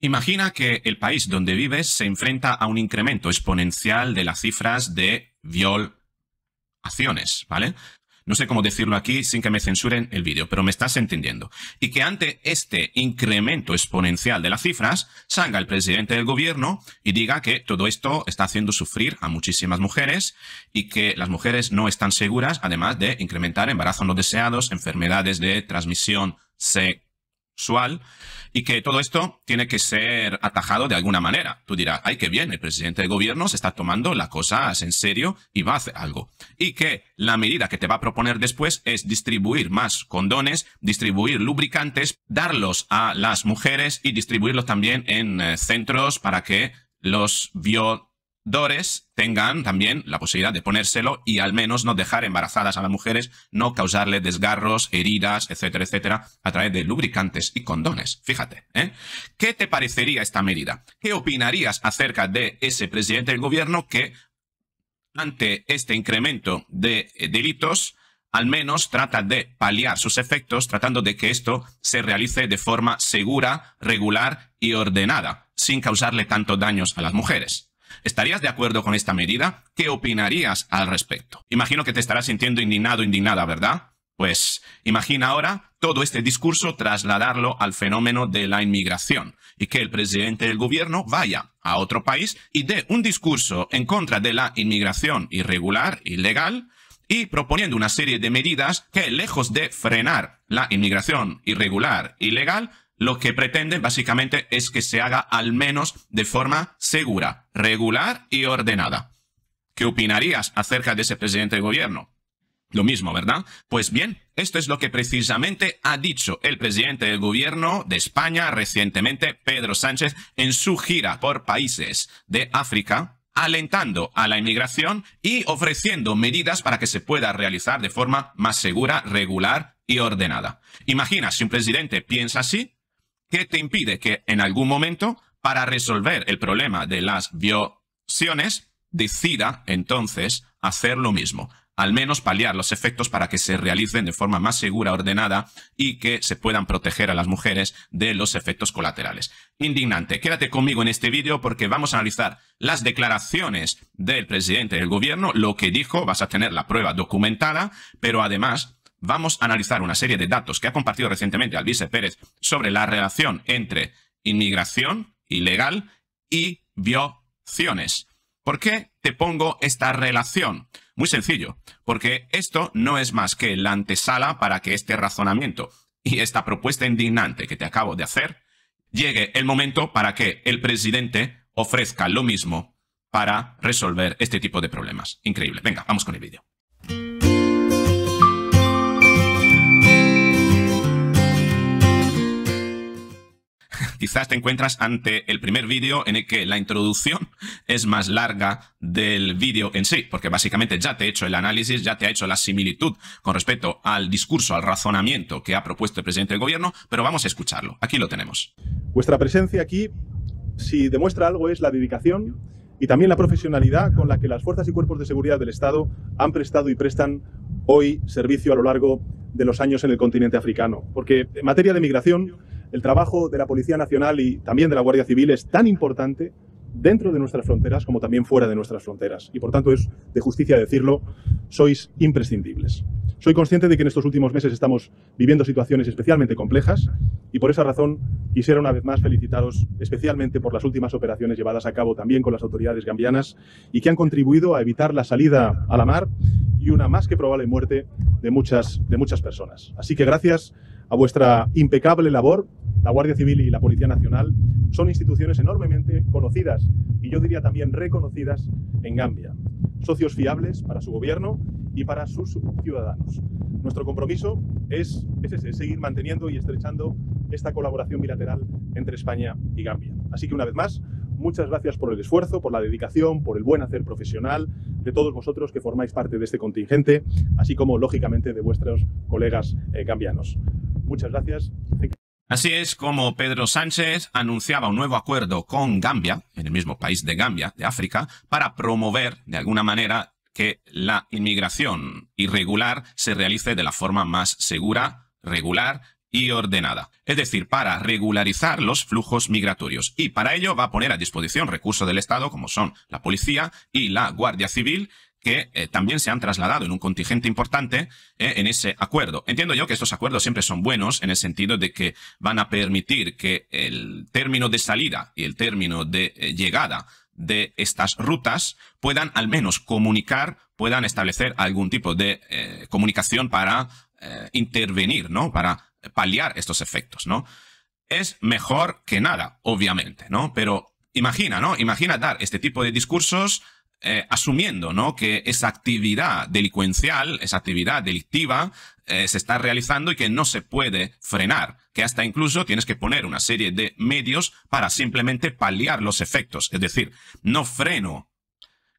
Imagina que el país donde vives se enfrenta a un incremento exponencial de las cifras de violaciones, ¿vale? No sé cómo decirlo aquí sin que me censuren el vídeo, pero me estás entendiendo. Y que ante este incremento exponencial de las cifras, salga el presidente del gobierno y diga que todo esto está haciendo sufrir a muchísimas mujeres y que las mujeres no están seguras, además de incrementar embarazos no deseados, enfermedades de transmisión sexual y que todo esto tiene que ser atajado de alguna manera. Tú dirás, ay, qué bien, el presidente de gobierno se está tomando las cosas en serio y va a hacer algo. Y que la medida que te va a proponer después es distribuir más condones, distribuir lubricantes, darlos a las mujeres y distribuirlos también en eh, centros para que los bio tengan también la posibilidad de ponérselo y al menos no dejar embarazadas a las mujeres, no causarle desgarros, heridas, etcétera, etcétera, a través de lubricantes y condones. Fíjate, ¿eh? ¿Qué te parecería esta medida? ¿Qué opinarías acerca de ese presidente del gobierno que ante este incremento de eh, delitos, al menos trata de paliar sus efectos tratando de que esto se realice de forma segura, regular y ordenada, sin causarle tanto daños a las mujeres. ¿Estarías de acuerdo con esta medida? ¿Qué opinarías al respecto? Imagino que te estarás sintiendo indignado, indignada, ¿verdad? Pues imagina ahora todo este discurso trasladarlo al fenómeno de la inmigración y que el presidente del gobierno vaya a otro país y dé un discurso en contra de la inmigración irregular, ilegal, y proponiendo una serie de medidas que, lejos de frenar la inmigración irregular, ilegal, lo que pretenden básicamente es que se haga al menos de forma segura, regular y ordenada. ¿Qué opinarías acerca de ese presidente del gobierno? Lo mismo, ¿verdad? Pues bien, esto es lo que precisamente ha dicho el presidente del gobierno de España recientemente, Pedro Sánchez, en su gira por países de África, alentando a la inmigración y ofreciendo medidas para que se pueda realizar de forma más segura, regular y ordenada. Imagina si un presidente piensa así, ¿Qué te impide que en algún momento, para resolver el problema de las violaciones, decida entonces hacer lo mismo. Al menos paliar los efectos para que se realicen de forma más segura, ordenada y que se puedan proteger a las mujeres de los efectos colaterales. Indignante. Quédate conmigo en este vídeo porque vamos a analizar las declaraciones del presidente del gobierno, lo que dijo, vas a tener la prueba documentada, pero además vamos a analizar una serie de datos que ha compartido recientemente Alvise Pérez sobre la relación entre inmigración ilegal y violaciones. ¿Por qué te pongo esta relación? Muy sencillo, porque esto no es más que la antesala para que este razonamiento y esta propuesta indignante que te acabo de hacer llegue el momento para que el presidente ofrezca lo mismo para resolver este tipo de problemas. Increíble. Venga, vamos con el vídeo. quizás te encuentras ante el primer vídeo en el que la introducción es más larga del vídeo en sí, porque básicamente ya te he hecho el análisis, ya te ha hecho la similitud con respecto al discurso, al razonamiento que ha propuesto el presidente del gobierno, pero vamos a escucharlo. Aquí lo tenemos. Vuestra presencia aquí, si demuestra algo, es la dedicación y también la profesionalidad con la que las fuerzas y cuerpos de seguridad del Estado han prestado y prestan hoy servicio a lo largo de los años en el continente africano. Porque en materia de migración, el trabajo de la Policía Nacional y también de la Guardia Civil es tan importante dentro de nuestras fronteras como también fuera de nuestras fronteras. Y por tanto es de justicia decirlo, sois imprescindibles. Soy consciente de que en estos últimos meses estamos viviendo situaciones especialmente complejas y por esa razón quisiera una vez más felicitaros especialmente por las últimas operaciones llevadas a cabo también con las autoridades gambianas y que han contribuido a evitar la salida a la mar y una más que probable muerte de muchas, de muchas personas. Así que gracias a vuestra impecable labor. La Guardia Civil y la Policía Nacional son instituciones enormemente conocidas y yo diría también reconocidas en Gambia. Socios fiables para su gobierno y para sus ciudadanos. Nuestro compromiso es, seguir manteniendo y estrechando esta colaboración bilateral entre España y Gambia. Así que una vez más, muchas gracias por el esfuerzo, por la dedicación, por el buen hacer profesional de todos vosotros que formáis parte de este contingente, así como, lógicamente, de vuestros colegas eh, gambianos. Muchas gracias. Así es como Pedro Sánchez anunciaba un nuevo acuerdo con Gambia, en el mismo país de Gambia, de África, para promover, de alguna manera, que la inmigración irregular se realice de la forma más segura, regular y ordenada, es decir, para regularizar los flujos migratorios. Y para ello va a poner a disposición recursos del Estado como son la policía y la Guardia Civil que eh, también se han trasladado en un contingente importante eh, en ese acuerdo. Entiendo yo que estos acuerdos siempre son buenos en el sentido de que van a permitir que el término de salida y el término de eh, llegada de estas rutas puedan al menos comunicar, puedan establecer algún tipo de comunicación para intervenir, ¿no? Para paliar estos efectos, ¿no? Es mejor que nada, obviamente, ¿no? Pero imagina, ¿no? Imagina dar este tipo de discursos eh, asumiendo ¿no? que esa actividad delincuencial, esa actividad delictiva, eh, se está realizando y que no se puede frenar, que hasta incluso tienes que poner una serie de medios para simplemente paliar los efectos. Es decir, no freno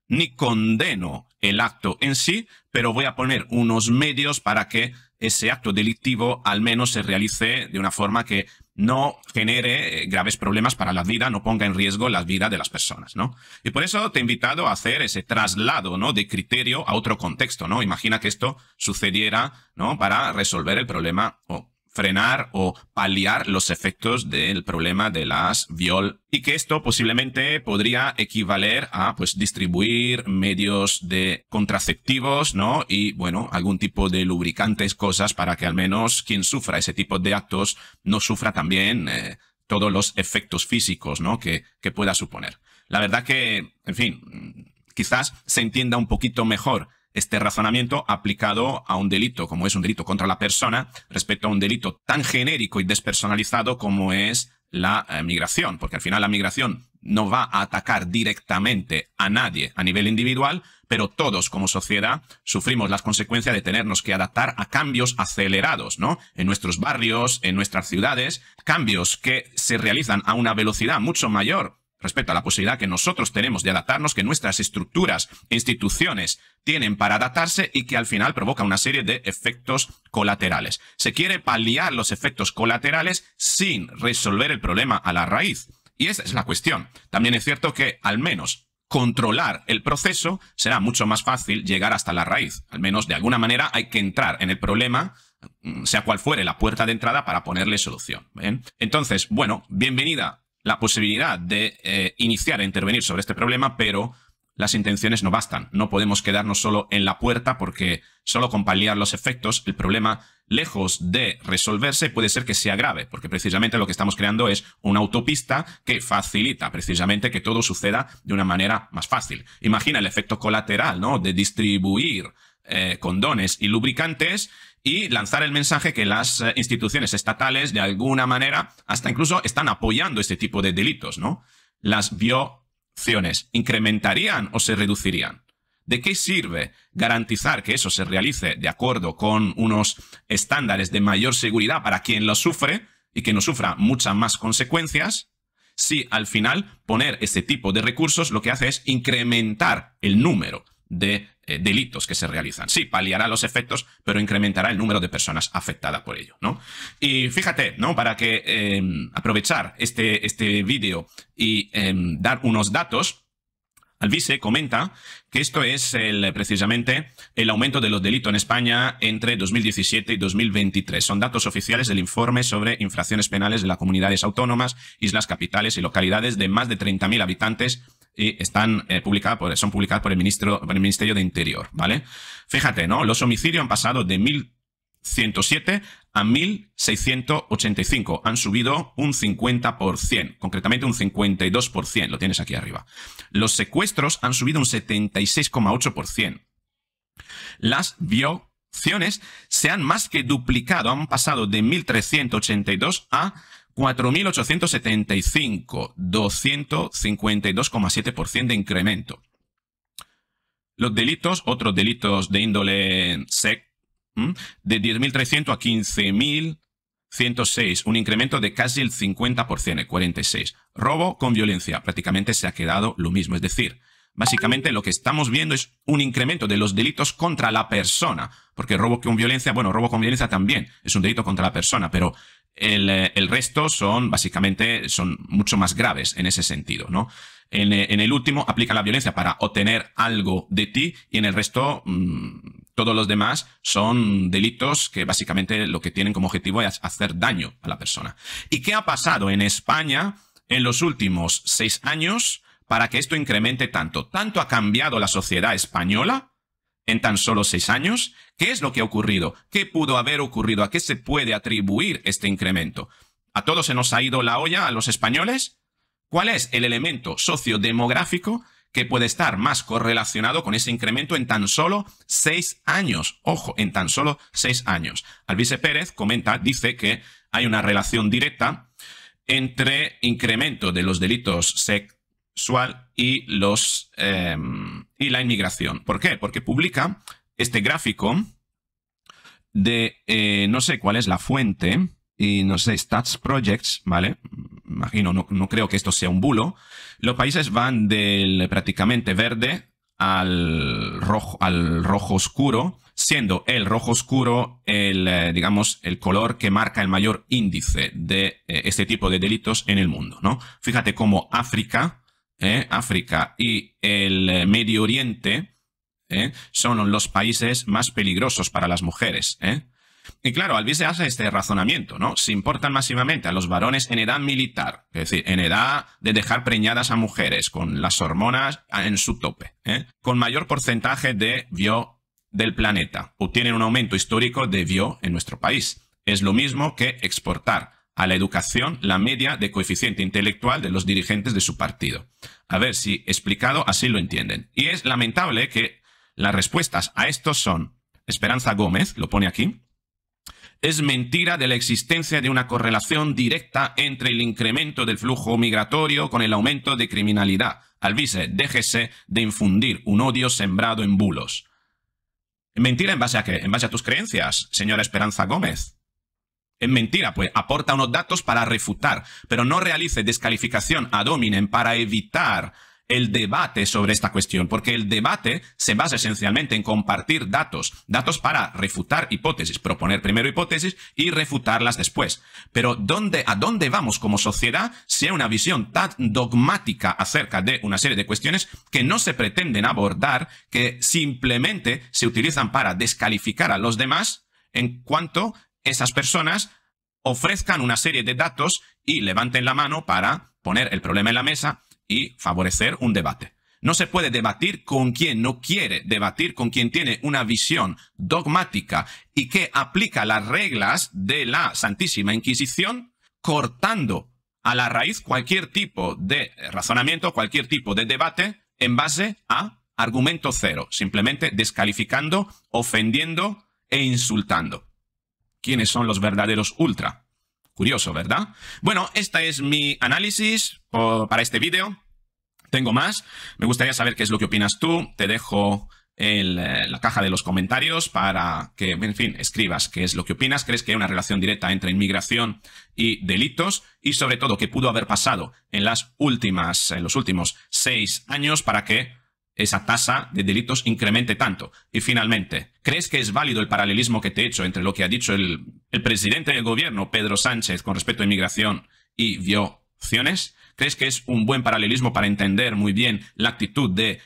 ni condeno el acto en sí, pero voy a poner unos medios para que ese acto delictivo al menos se realice de una forma que no genere eh, graves problemas para la vida, no ponga en riesgo la vida de las personas, ¿no? Y por eso te he invitado a hacer ese traslado, ¿no? De criterio a otro contexto, ¿no? Imagina que esto sucediera, ¿no? Para resolver el problema o frenar o paliar los efectos del problema de las viol y que esto posiblemente podría equivaler a pues distribuir medios de contraceptivos, ¿no? Y bueno, algún tipo de lubricantes, cosas para que al menos quien sufra ese tipo de actos no sufra también eh, todos los efectos físicos, ¿no? Que, que pueda suponer. La verdad que, en fin, quizás se entienda un poquito mejor este razonamiento aplicado a un delito, como es un delito contra la persona, respecto a un delito tan genérico y despersonalizado como es la eh, migración, porque al final la migración no va a atacar directamente a nadie a nivel individual, pero todos como sociedad sufrimos las consecuencias de tenernos que adaptar a cambios acelerados, ¿no? En nuestros barrios, en nuestras ciudades, cambios que se realizan a una velocidad mucho mayor respecto a la posibilidad que nosotros tenemos de adaptarnos, que nuestras estructuras, e instituciones tienen para adaptarse y que al final provoca una serie de efectos colaterales. Se quiere paliar los efectos colaterales sin resolver el problema a la raíz. Y esa es la cuestión. También es cierto que al menos controlar el proceso será mucho más fácil llegar hasta la raíz. Al menos de alguna manera hay que entrar en el problema mm, sea cual fuere la puerta de entrada para ponerle solución. Entonces, bueno, bienvenida la posibilidad de eh, iniciar a intervenir sobre este problema, pero las intenciones no bastan. No podemos quedarnos solo en la puerta porque solo con paliar los efectos, el problema, lejos de resolverse, puede ser que sea grave. porque precisamente lo que estamos creando es una autopista que facilita precisamente que todo suceda de una manera más fácil. Imagina el efecto colateral, ¿no? De distribuir eh, condones y lubricantes y lanzar el mensaje que las eh, instituciones estatales, de alguna manera, hasta incluso están apoyando este tipo de delitos, ¿no? Las violaciones incrementarían o se reducirían. ¿De qué sirve garantizar que eso se realice de acuerdo con unos estándares de mayor seguridad para quien lo sufre y que no sufra muchas más consecuencias? Si al final poner este tipo de recursos lo que hace es incrementar el número de eh, delitos que se realizan. Sí, paliará los efectos, pero incrementará el número de personas afectadas por ello, ¿no? Y fíjate, ¿no? Para que em, aprovechar este, este vídeo y em, dar unos datos, Alvise comenta que esto es el, precisamente el aumento de los delitos en España entre 2017 y 2023. Son datos oficiales del informe sobre infracciones penales de las comunidades autónomas, islas capitales y localidades de más de 30.000 habitantes y están eh, son publicadas por el, ministro, por Ministerio de Interior, ¿vale? Fíjate, ¿no? Los homicidios han pasado de 1.107 a 1.685. Han subido un 50%, concretamente un 52%, lo tienes aquí arriba. Los secuestros han subido un 76,8%. Las violaciones se han más que duplicado, han pasado de 1.382 a 4.875, 252,7% de incremento. Los delitos, otros delitos de índole SEC, de 10.300 a 15.106, un incremento de casi el 50%, el 46. Robo con violencia, prácticamente se ha quedado lo mismo, es decir, Básicamente lo que estamos viendo es un incremento de los delitos contra la persona, porque robo con violencia, bueno, robo con violencia también es un delito contra la persona, pero eh, el, resto son, básicamente, son mucho más graves en ese sentido, ¿no? Eh, en, el último aplica la violencia para obtener algo de ti y en el resto mm, todos los demás son delitos que básicamente lo que tienen como objetivo es hacer daño a la persona. ¿Y qué ha pasado en España en los últimos seis años para que esto incremente tanto? Tanto ha cambiado la sociedad española en tan solo seis años? ¿Qué es lo que ha ocurrido? ¿Qué pudo haber ocurrido? ¿A qué se puede atribuir este incremento? ¿A todos se nos ha ido la olla a los españoles? ¿Cuál es el elemento sociodemográfico que puede estar más correlacionado con ese incremento en tan solo seis años? Ojo, en tan solo seis años. Alvise Pérez comenta, dice que hay una relación directa entre incremento de los delitos sec y, los, em, y la inmigración. ¿Por qué? Porque publica este gráfico de, eh, no sé cuál es la fuente, y no sé, Stats Projects, ¿vale? Imagino, no, creo que esto sea un bulo. Los países van del prácticamente verde al rojo, al rojo oscuro, siendo el rojo oscuro el, eh, digamos, el color que marca el mayor índice de eh, este tipo de delitos en el mundo, ¿no? Fíjate cómo África ¿eh? África y el eh, Medio Oriente ¿eh? son los países más peligrosos para las mujeres. Y claro, se hace este razonamiento, ¿no? Se importan masivamente a los varones en edad militar, es decir, en edad de dejar preñadas a mujeres, con las hormonas en su tope, con mayor porcentaje de bio del planeta. Obtienen un aumento histórico de bio en nuestro país. Es lo mismo que exportar a la educación la media de coeficiente intelectual de los dirigentes de su partido. A ver si explicado así lo entienden. Y es lamentable que las respuestas a esto son Esperanza Gómez, lo pone aquí, es mentira de la existencia de una correlación directa entre el incremento del flujo migratorio con el aumento de criminalidad. Alvise, déjese de infundir un odio sembrado en bulos. Mentira en base a qué? En base a tus creencias, señora Esperanza Gómez. Es mentira, pues aporta unos datos para refutar, pero no realice descalificación a hominem para evitar el debate sobre esta cuestión, porque el debate se basa esencialmente en compartir datos, datos para refutar hipótesis, proponer primero hipótesis y refutarlas después. Pero ¿dónde, ¿a dónde vamos como sociedad si hay una visión tan dogmática acerca de una serie de cuestiones que no se pretenden abordar, que simplemente se utilizan para descalificar a los demás en cuanto esas personas ofrezcan una serie de datos y levanten la mano para poner el problema en la mesa y favorecer un debate. No se puede debatir con quien no quiere debatir, con quien tiene una visión dogmática y que aplica las reglas de la Santísima Inquisición, cortando a la raíz cualquier tipo de razonamiento, cualquier tipo de debate en base a argumento cero, simplemente descalificando, ofendiendo e insultando quiénes son los verdaderos ultra. Curioso, ¿verdad? Bueno, este es mi análisis para este vídeo. Tengo más. Me gustaría saber qué es lo que opinas tú. Te dejo en eh, la caja de los comentarios para que, en fin, escribas qué es lo que opinas. ¿Crees que hay una relación directa entre inmigración y delitos? Y sobre todo, ¿qué pudo haber pasado en, las últimas, en los últimos seis años para que esa tasa de delitos incremente tanto. Y finalmente, ¿crees que es válido el paralelismo que te he hecho entre lo que ha dicho el, presidente del gobierno, Pedro Sánchez, con respecto a inmigración y violaciones? ¿Crees que es un buen paralelismo para entender muy bien la actitud de...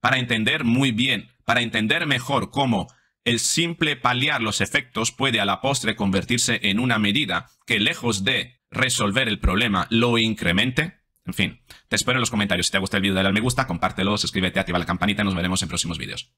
para entender muy bien, para entender mejor cómo el simple paliar los efectos puede a la postre convertirse en una medida que lejos de resolver el problema lo incremente? En fin, te espero en los comentarios. Si te ha gustado el vídeo, dale al me gusta, compártelo, suscríbete, activa la campanita y nos veremos en próximos vídeos.